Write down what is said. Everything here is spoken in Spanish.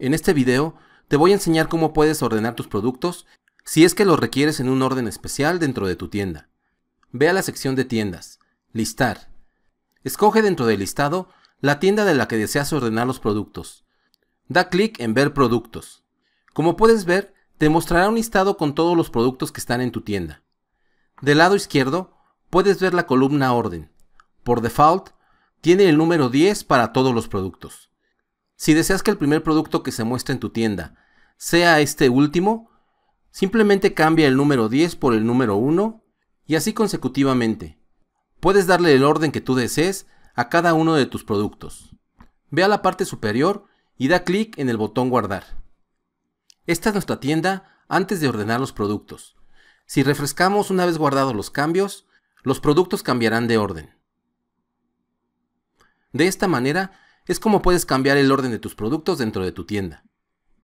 En este video te voy a enseñar cómo puedes ordenar tus productos si es que los requieres en un orden especial dentro de tu tienda. Ve a la sección de tiendas, listar. Escoge dentro del listado la tienda de la que deseas ordenar los productos. Da clic en ver productos. Como puedes ver, te mostrará un listado con todos los productos que están en tu tienda. Del lado izquierdo, puedes ver la columna orden. Por default, tiene el número 10 para todos los productos. Si deseas que el primer producto que se muestre en tu tienda sea este último, simplemente cambia el número 10 por el número 1 y así consecutivamente. Puedes darle el orden que tú desees a cada uno de tus productos. Ve a la parte superior y da clic en el botón guardar. Esta es nuestra tienda antes de ordenar los productos. Si refrescamos una vez guardados los cambios, los productos cambiarán de orden. De esta manera es como puedes cambiar el orden de tus productos dentro de tu tienda.